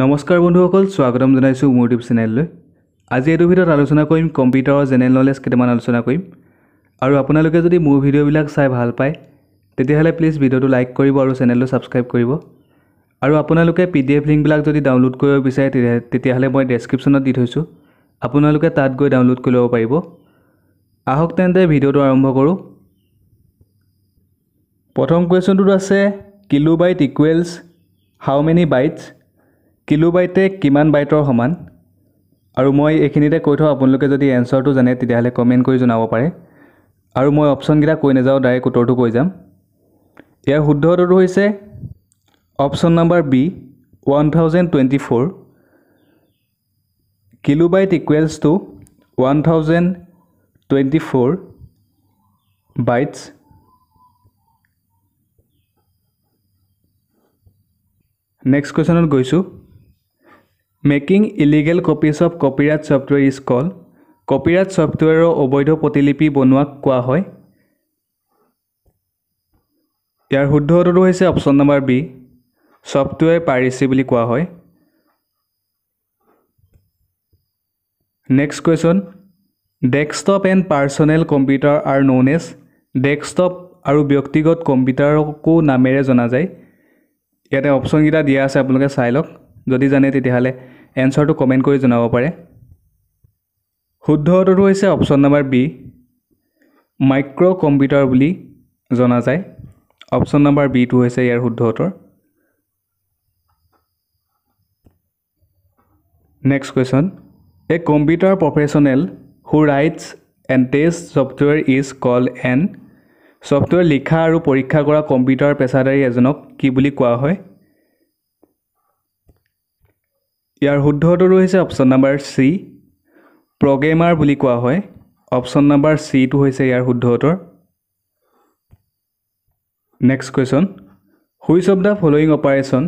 নমস্কাৰ বন্ধুসকল স্বাগতম জনাইছোঁ মোৰ ইউটিউব চেনেললৈ আজি এইটো ভিডিঅ'ত আলোচনা কৰিম কম্পিউটাৰৰ জেনেৰেল নলেজ কেইটামান আলোচনা কৰিম আৰু আপোনালোকে যদি মোৰ ভিডিঅ'বিলাক চাই ভাল পায় তেতিয়াহ'লে প্লিজ ভিডিঅ'টো লাইক কৰিব আৰু চেনেলটো ছাবস্ক্ৰাইব কৰিব আৰু আপোনালোকে পি ডি এফ লিংকবিলাক যদি ডাউনলোড কৰিব বিচাৰে তেতিয়াহ'লে মই ডেছক্ৰিপশ্যনত দি থৈছোঁ আপোনালোকে তাত গৈ ডাউনলোড কৰি ল'ব পাৰিব আহক তেন্তে ভিডিঅ'টো আৰম্ভ কৰোঁ প্ৰথম কুৱেশ্যনটোত আছে kilobyte equals how many bytes কিলো বাইটে কিমান বাইটৰ সমান আৰু মই এইখিনিতে কৈ থওঁ আপোনালোকে যদি এনচাৰটো জানে তেতিয়াহ'লে কমেণ্ট কৰি জনাব পাৰে আৰু মই অপশ্যনকেইটা কৈ নাযাওঁ ডাইৰেক্ট উত্তৰটো কৈ যাম ইয়াৰ শুদ্ধ উত্তৰটো হৈছে option number B one thousand twenty four kilobyte equals to one thousand twenty four bytes next কুৱেশ্যনত গৈছোঁ making illegal copies of copyright software is call কপিৰাইট ছফ্টৱেৰৰ অবৈধ প্ৰতিলিপি বনোৱাক কোৱা হয় ইয়াৰ শুদ্ধ উত্তৰটো হৈছে option number B software piracy বুলি কোৱা হয় next question desktop and personal computer are known as desktop আৰু ব্যক্তিগত কম্পিউটাৰকো নামেৰে জনা যায় ইয়াতে অপশ্যনকেইটা দিয়া আছে আপোনালোকে চাই লওক যদি জানে তেতিয়াহ'লে এনচাৰটো কমেণ্ট কৰি জনাব পাৰে শুদ্ধ উত্তৰটো হৈছে option number B micro computer বুলি জনা যায় অপশ্যন নাম্বাৰ বিটো হৈছে ইয়াৰ শুদ্ধ উত্তৰ next question a computer professional who writes and test software is call and software লিখা আৰু পৰীক্ষা কৰা কম্পিউটাৰ পেচাদাৰী এজনক কি বুলি কোৱা হয় ইয়াৰ শুদ্ধটো হৈছে অপশ্যন নাম্বাৰ চি প্ৰগেমাৰ বুলি কোৱা হয় অপশ্যন নাম্বাৰ চিটো হৈছে ইয়াৰ শুদ্ধটোৰ next question which of the following operation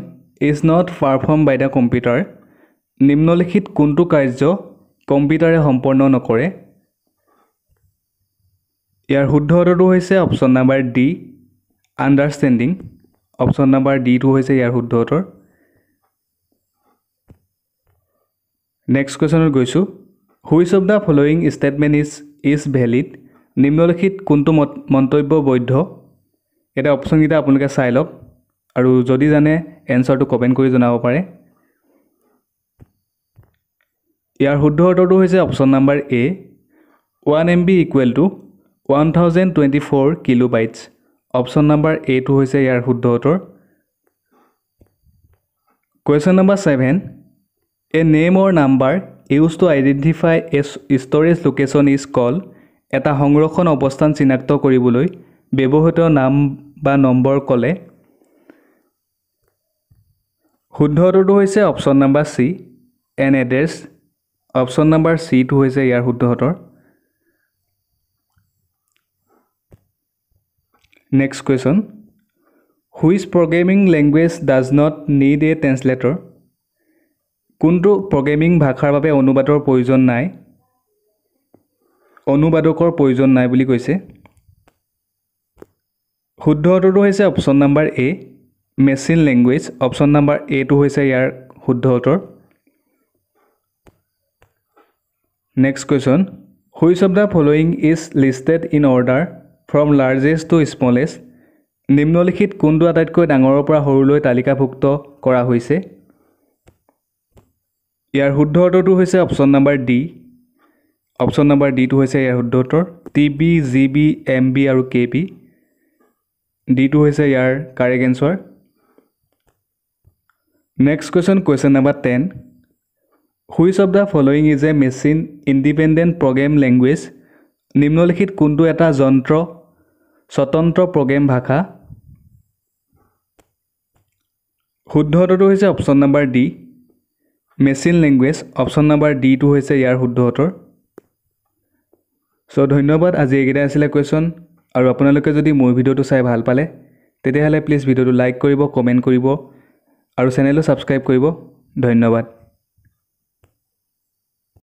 is not perform by the computer নিম্নলিখিত কোনটো কাৰ্য কম্পিউটাৰে সম্পন্ন নকৰে ইয়াৰ শুদ্ধটো হৈছে option number D understanding option number ডিটো হৈছে ইয়াৰ শুদ্ধটোৰ নেক্সট কুৱেশ্যনত গৈছোঁ which of the following statement is is valid নিম্নলিখিত কোনটো মত মন্তব্য বৈধ এটা অপশ্যনকেইটা আপোনালোকে চাই লওক আৰু যদি জানে এনচাৰটো কমেণ্ট কৰি জনাব পাৰে ইয়াৰ শুদ্ধ উত্তৰটো হৈছে option number A one M B equal to one thousand twenty four kilobytes option number এটো হৈছে ইয়াৰ শুদ্ধ উত্তৰ question number seven a name or number used to identify a storage location is called এটা সংৰক্ষণ অৱস্থান চিনাক্ত কৰিবলৈ ব্যৱহৃত নাম বা নম্বৰ ক'লে শুদ্ধ উত্তৰটো হৈছে option number C an address option number চিটো হৈছে ইয়াৰ শুদ্ধ উত্তৰ next question which programming language does not need a translator কোনটো প্ৰগ্ৰেমিং ভাষাৰ বাবে অনুবাদৰ প্ৰয়োজন নাই অনুবাদকৰ প্ৰয়োজন নাই বুলি কৈছে শুদ্ধ উত্তৰটো হৈছে option number A machine language option number এটো হৈছে ইয়াৰ শুদ্ধ উত্তৰ next question which of the following is listed in order from largest to smallest নিম্নলিখিত কোনটো আটাইতকৈ ডাঙৰৰ পৰা সৰুলৈ তালিকাভুক্ত কৰা হৈছে ইয়াৰ শুদ্ধ উত্তৰটো হৈছে option number D option number ডিটো হৈছে ইয়াৰ শুদ্ধ উত্তৰ T B G B M B আৰু কে বি ডিটো হৈছে ইয়াৰ correct answer next question question number ten which of the following is a machine independent program language নিম্নলিখিত কোনটো এটা যন্ত্ৰ স্বতন্ত্ৰ প্ৰগ্ৰেম ভাষা শুদ্ধ উত্তৰটো হৈছে option number D machine language option number ডিটো হৈছে ইয়াৰ শুদ্ধ উত্তৰ ছ' ধন্যবাদ আজি এইকেইটাই আছিলে কুৱেশ্যন আৰু আপোনালোকে যদি মোৰ ভিডিঅ'টো চাই ভাল পালে তেতিয়াহ'লে প্লিজ ভিডিঅ'টো লাইক কৰিব কমেণ্ট কৰিব আৰু চেনেলটো ছাবস্ক্ৰাইব কৰিব ধন্যবাদ